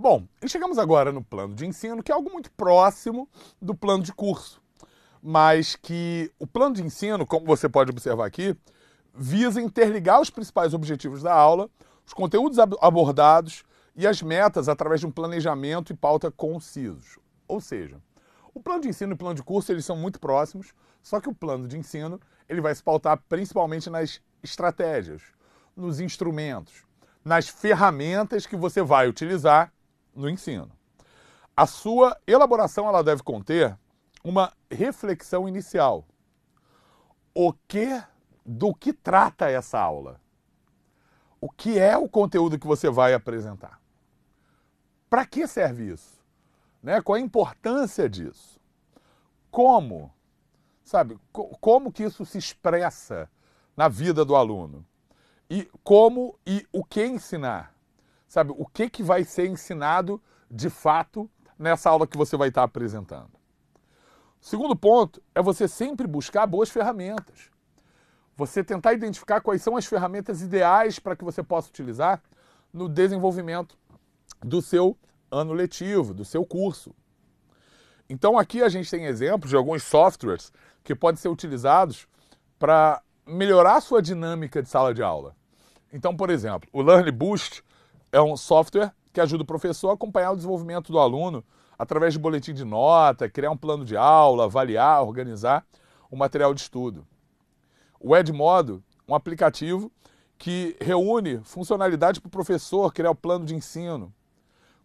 Bom, chegamos agora no plano de ensino, que é algo muito próximo do plano de curso, mas que o plano de ensino, como você pode observar aqui, visa interligar os principais objetivos da aula, os conteúdos ab abordados e as metas através de um planejamento e pauta concisos. Ou seja, o plano de ensino e o plano de curso eles são muito próximos, só que o plano de ensino ele vai se pautar principalmente nas estratégias, nos instrumentos, nas ferramentas que você vai utilizar no ensino. A sua elaboração ela deve conter uma reflexão inicial. O que do que trata essa aula? O que é o conteúdo que você vai apresentar? Para que serve isso? Né? Qual a importância disso? Como? Sabe, como que isso se expressa na vida do aluno? E como e o que ensinar? sabe, o que, que vai ser ensinado de fato nessa aula que você vai estar apresentando. segundo ponto é você sempre buscar boas ferramentas. Você tentar identificar quais são as ferramentas ideais para que você possa utilizar no desenvolvimento do seu ano letivo, do seu curso. Então aqui a gente tem exemplos de alguns softwares que podem ser utilizados para melhorar a sua dinâmica de sala de aula. Então, por exemplo, o Learn Boost é um software que ajuda o professor a acompanhar o desenvolvimento do aluno através de boletim de nota, criar um plano de aula, avaliar, organizar o material de estudo. O Edmodo, um aplicativo que reúne funcionalidade para o professor criar o plano de ensino.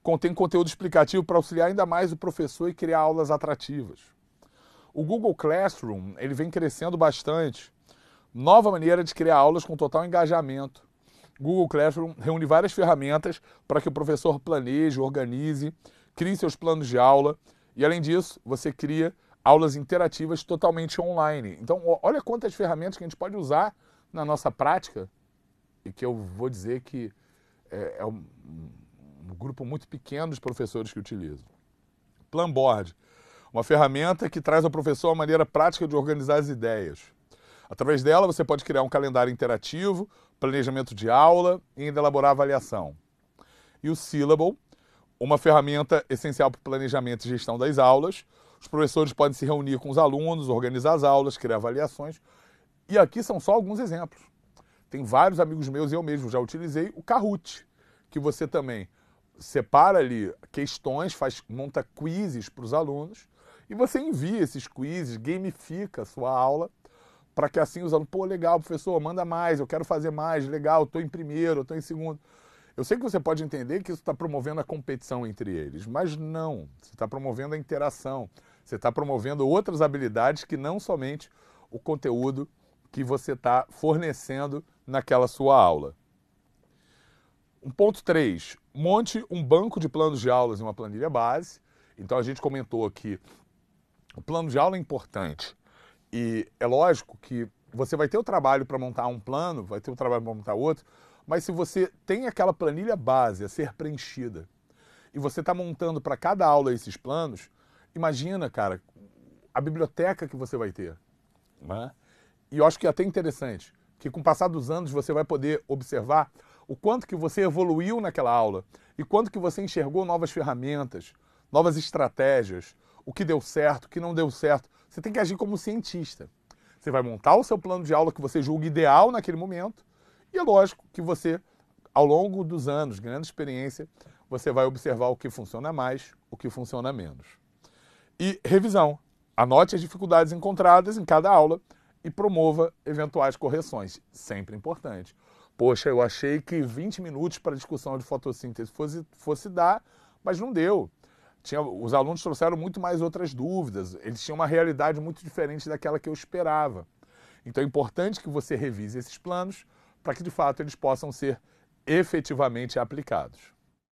Contém conteúdo explicativo para auxiliar ainda mais o professor e criar aulas atrativas. O Google Classroom ele vem crescendo bastante. Nova maneira de criar aulas com total engajamento. Google Classroom reúne várias ferramentas para que o professor planeje, organize, crie seus planos de aula e, além disso, você cria aulas interativas totalmente online. Então, olha quantas ferramentas que a gente pode usar na nossa prática e que eu vou dizer que é, é um, um grupo muito pequeno dos professores que utilizam. Planboard, uma ferramenta que traz ao professor a maneira prática de organizar as ideias. Através dela, você pode criar um calendário interativo planejamento de aula e ainda elaborar avaliação. E o Syllable, uma ferramenta essencial para o planejamento e gestão das aulas. Os professores podem se reunir com os alunos, organizar as aulas, criar avaliações. E aqui são só alguns exemplos. Tem vários amigos meus e eu mesmo já utilizei o Kahoot, que você também separa ali questões, faz monta quizzes para os alunos e você envia esses quizzes, gamifica a sua aula para que assim os alunos, pô, legal, professor, manda mais, eu quero fazer mais, legal, estou em primeiro, estou em segundo. Eu sei que você pode entender que isso está promovendo a competição entre eles, mas não. Você está promovendo a interação, você está promovendo outras habilidades que não somente o conteúdo que você está fornecendo naquela sua aula. Um ponto 3, monte um banco de planos de aulas e uma planilha base. Então a gente comentou que o plano de aula é importante, e é lógico que você vai ter o trabalho para montar um plano, vai ter o trabalho para montar outro, mas se você tem aquela planilha base a ser preenchida e você está montando para cada aula esses planos, imagina, cara, a biblioteca que você vai ter. Né? E eu acho que é até interessante que com o passar dos anos você vai poder observar o quanto que você evoluiu naquela aula e quanto que você enxergou novas ferramentas, novas estratégias, o que deu certo, o que não deu certo. Você tem que agir como cientista. Você vai montar o seu plano de aula que você julga ideal naquele momento, e é lógico que você, ao longo dos anos, grande experiência, você vai observar o que funciona mais, o que funciona menos. E revisão. Anote as dificuldades encontradas em cada aula e promova eventuais correções. Sempre importante. Poxa, eu achei que 20 minutos para discussão de fotossíntese fosse, fosse dar, mas não deu tinha, os alunos trouxeram muito mais outras dúvidas, eles tinham uma realidade muito diferente daquela que eu esperava. Então é importante que você revise esses planos para que de fato eles possam ser efetivamente aplicados.